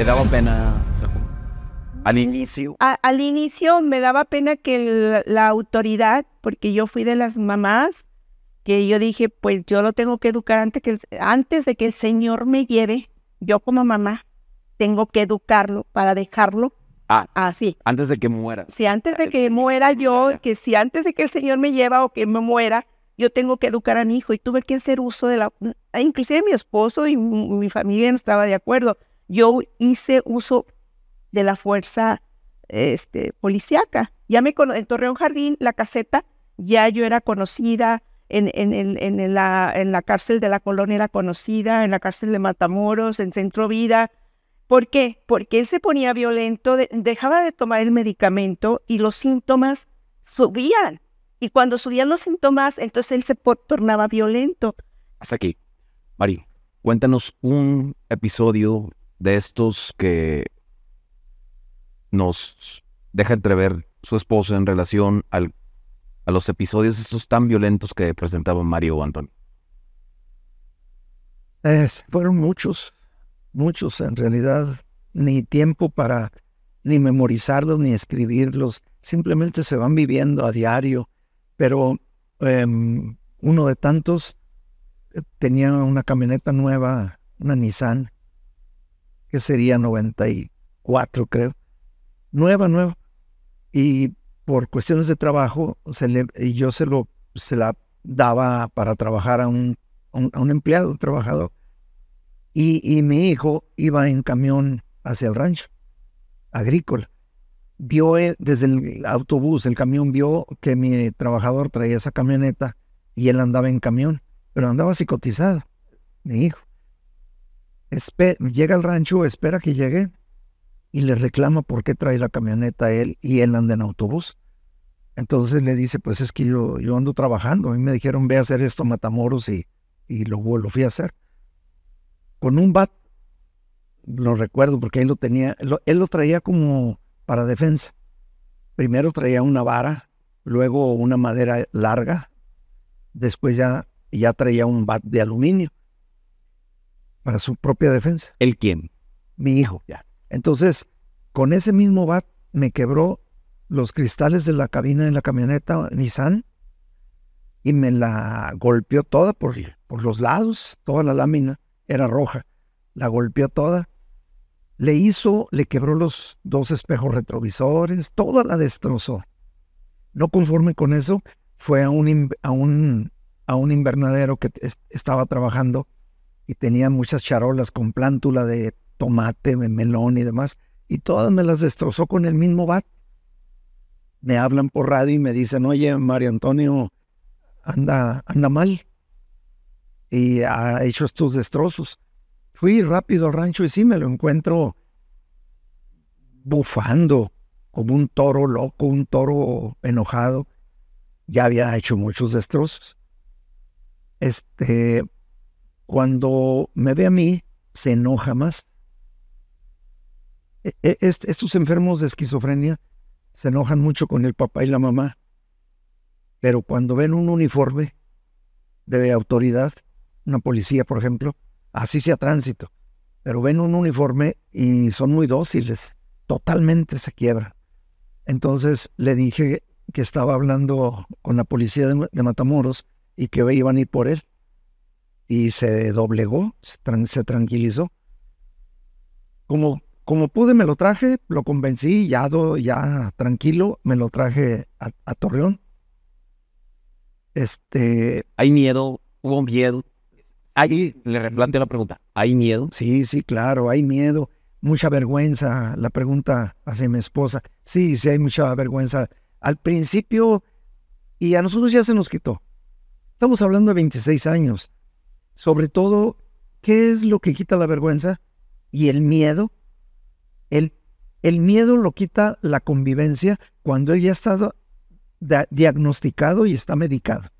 Me daba pena mm. al inicio. al inicio me daba pena que la autoridad, porque yo fui de las mamás, que yo dije, pues yo lo tengo que educar antes, que antes de que el Señor me lleve, yo como mamá, tengo que educarlo para dejarlo ah, así. Antes de que muera. Sí, antes de que muera yo, que si antes de que el Señor me lleva o que me muera, yo tengo que educar a mi hijo y tuve que hacer uso de la... Inclusive mi esposo y mi familia no estaba de acuerdo yo hice uso de la fuerza este, policíaca. Ya me en Torreón Jardín, la caseta, ya yo era conocida, en, la, cárcel de la colonia era conocida, en la cárcel de Matamoros, en Centro Vida. ¿Por qué? Porque él se ponía violento, dejaba de tomar el medicamento y los síntomas subían. Y cuando subían los síntomas, entonces él se tornaba violento. Hasta aquí. Mari, cuéntanos un episodio de estos que nos deja entrever su esposo en relación al, a los episodios estos tan violentos que presentaba Mario Antonio? fueron muchos, muchos en realidad, ni tiempo para ni memorizarlos ni escribirlos, simplemente se van viviendo a diario, pero em, uno de tantos eh, tenía una camioneta nueva, una Nissan, que sería 94, creo. Nueva, nueva. Y por cuestiones de trabajo, yo se, lo, se la daba para trabajar a un, empleado, un trabajador. Y, y, mi hijo iba en camión hacia el rancho agrícola. Vio desde el autobús, el camión vio que mi trabajador traía esa camioneta y él andaba en camión, pero andaba psicotizado, mi hijo llega al rancho, espera que llegue y le reclama por qué trae la camioneta él y él anda en autobús. Entonces le dice, pues es que yo, yo ando trabajando, a mí me dijeron ve a hacer esto Matamoros y, y lo, lo fui a hacer. Con un bat, lo recuerdo porque él lo tenía, él lo traía como para defensa. Primero traía una vara, luego una madera larga, después ya, ya traía un bat de aluminio para su propia defensa. ¿El quién? Mi hijo. Ya. Entonces, con ese mismo bat me quebró los cristales de la cabina de la camioneta Nissan y me la golpeó toda por, por los lados, toda la lámina era roja. La golpeó toda. Le hizo, le quebró los dos espejos retrovisores, toda la destrozó. No conforme con eso, fue a un, a un, a un invernadero que estaba trabajando y tenía muchas charolas con plántula de tomate, melón y demás, y todas me las destrozó con el mismo bat. Me hablan por radio y me dicen, oye, Mario Antonio anda, anda mal y ha hecho estos destrozos. Fui rápido al rancho y sí me lo encuentro bufando como un toro loco, un toro enojado. Ya había hecho muchos destrozos. Este, cuando me ve a mí, se enoja más. E, e, estos enfermos de esquizofrenia se enojan mucho con el papá y la mamá, pero cuando ven un uniforme de autoridad, una policía, por ejemplo, así sea tránsito, pero ven un uniforme y son muy dóciles, totalmente se quiebra. Entonces le dije que estaba hablando con la policía de, de Matamoros y que iban a ir por él y se doblegó, se, tranquilizó. Como, como pude, me lo traje, lo convencí, ya, ya tranquilo, me lo traje a, Torreón. Este. Hay miedo, hubo miedo. Ahí le replanteo la pregunta. ¿Hay miedo? Sí, sí, claro, hay miedo. Mucha vergüenza, la pregunta hacia mi esposa. Sí, sí, hay mucha vergüenza. Al principio, y a nosotros ya se nos quitó. Estamos hablando de 26 años sobre todo, ¿qué es lo que quita la vergüenza? Y el miedo. El, miedo lo quita la convivencia cuando él ya está diagnosticado y está medicado.